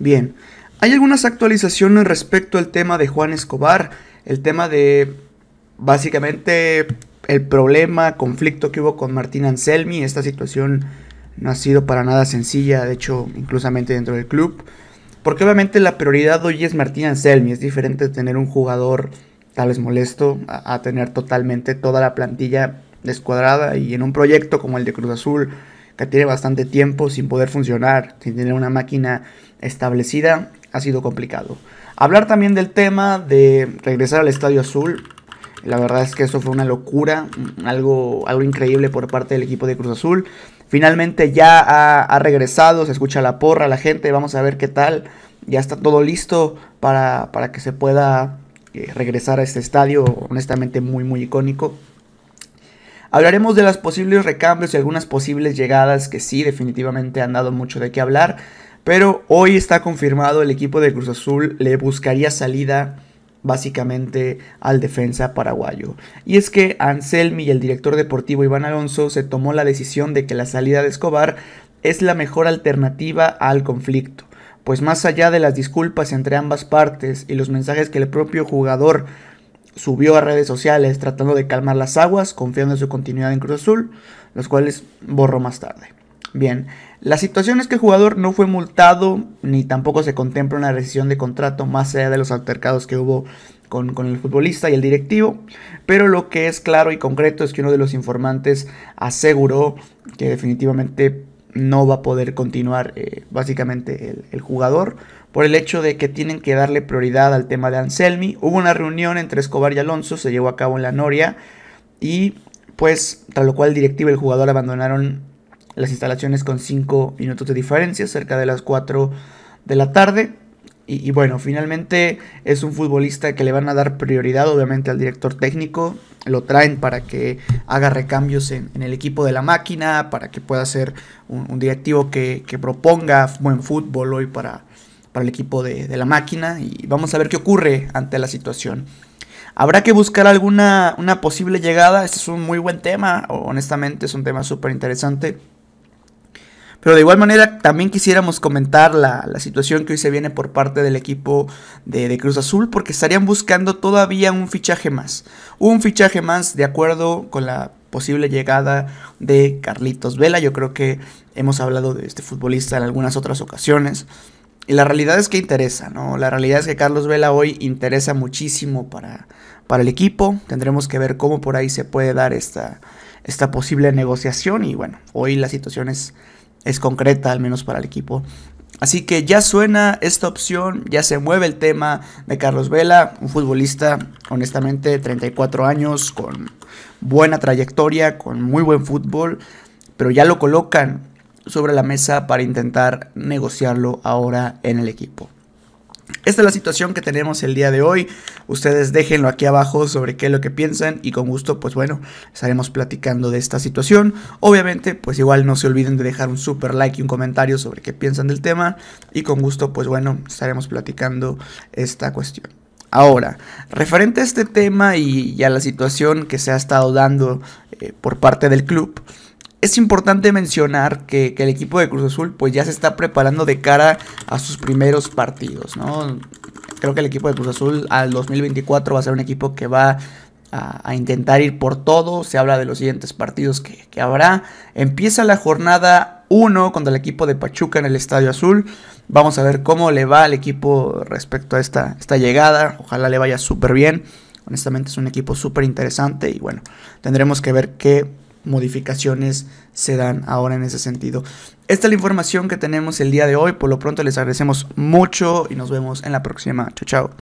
Bien, hay algunas actualizaciones respecto al tema de Juan Escobar, el tema de básicamente el problema, conflicto que hubo con Martín Anselmi, esta situación no ha sido para nada sencilla, de hecho, inclusamente dentro del club, porque obviamente la prioridad hoy es Martín Anselmi, es diferente tener un jugador tal vez molesto a, a tener totalmente toda la plantilla descuadrada y en un proyecto como el de Cruz Azul, que tiene bastante tiempo sin poder funcionar, sin tener una máquina establecida, ha sido complicado. Hablar también del tema de regresar al Estadio Azul. La verdad es que eso fue una locura, algo, algo increíble por parte del equipo de Cruz Azul. Finalmente ya ha, regresado, se escucha la porra, la gente, vamos a ver qué tal. Ya está todo listo para, que se pueda eh, regresar a este estadio, honestamente muy, muy icónico. Hablaremos de los posibles recambios y algunas posibles llegadas que sí, definitivamente han dado mucho de qué hablar. Pero hoy está confirmado el equipo de Cruz Azul le buscaría salida básicamente al defensa paraguayo. Y es que Anselmi y el director deportivo Iván Alonso se tomó la decisión de que la salida de Escobar es la mejor alternativa al conflicto. Pues más allá de las disculpas entre ambas partes y los mensajes que el propio jugador subió a redes sociales tratando de calmar las aguas, confiando en su continuidad en Cruz Azul, los cuales borró más tarde. Bien, la situación es que el jugador no fue multado ni tampoco se contempla una rescisión de contrato más allá de los altercados que hubo con, con, el futbolista y el directivo, pero lo que es claro y concreto es que uno de los informantes aseguró que definitivamente no va a poder continuar eh, básicamente el, el, jugador por el hecho de que tienen que darle prioridad al tema de Anselmi. Hubo una reunión entre Escobar y Alonso, se llevó a cabo en la Noria y pues tras lo cual el directivo y el jugador abandonaron las instalaciones con 5 minutos de diferencia, cerca de las 4 de la tarde. Y, bueno, finalmente es un futbolista que le van a dar prioridad obviamente al director técnico. Lo traen para que haga recambios en, el equipo de la máquina, para que pueda ser un, directivo que, proponga buen fútbol hoy para, para el equipo de, la máquina. Y vamos a ver qué ocurre ante la situación. Habrá que buscar alguna una posible llegada. Este es un muy buen tema. Honestamente, es un tema súper interesante. Pero de igual manera también quisiéramos comentar la, situación que hoy se viene por parte del equipo de, Cruz Azul porque estarían buscando todavía un fichaje más. Un fichaje más de acuerdo con la posible llegada de Carlitos Vela. Yo creo que hemos hablado de este futbolista en algunas otras ocasiones. Y la realidad es que interesa, ¿no? La realidad es que Carlos Vela hoy interesa muchísimo para, para el equipo. Tendremos que ver cómo por ahí se puede dar esta, esta posible negociación. Y bueno, hoy la situación es es concreta, al menos para el equipo. Así que ya suena esta opción, ya se mueve el tema de Carlos Vela, un futbolista honestamente 34 años, con buena trayectoria, con muy buen fútbol, pero ya lo colocan sobre la mesa para intentar negociarlo ahora en el equipo. Esta es la situación que tenemos el día de hoy. Ustedes déjenlo aquí abajo sobre qué es lo que piensan y con gusto, pues bueno, estaremos platicando de esta situación. Obviamente, pues igual no se olviden de dejar un super like y un comentario sobre qué piensan del tema y con gusto, pues bueno, estaremos platicando esta cuestión. Ahora, referente a este tema y, ya a la situación que se ha estado dando eh, por parte del club, es importante mencionar que, el equipo de Cruz Azul pues ya se está preparando de cara a sus primeros partidos, Creo que el equipo de Cruz Azul al 2024 va a ser un equipo que va a, intentar ir por todo. Se habla de los siguientes partidos que, habrá. Empieza la jornada 1 contra el equipo de Pachuca en el Estadio Azul. Vamos a ver cómo le va al equipo respecto a esta, esta llegada. Ojalá le vaya súper bien. Honestamente es un equipo súper interesante y bueno, tendremos que ver qué modificaciones se dan ahora en ese sentido. Esta es la información que tenemos el día de hoy. Por lo pronto les agradecemos mucho y nos vemos en la próxima. Chao, chao.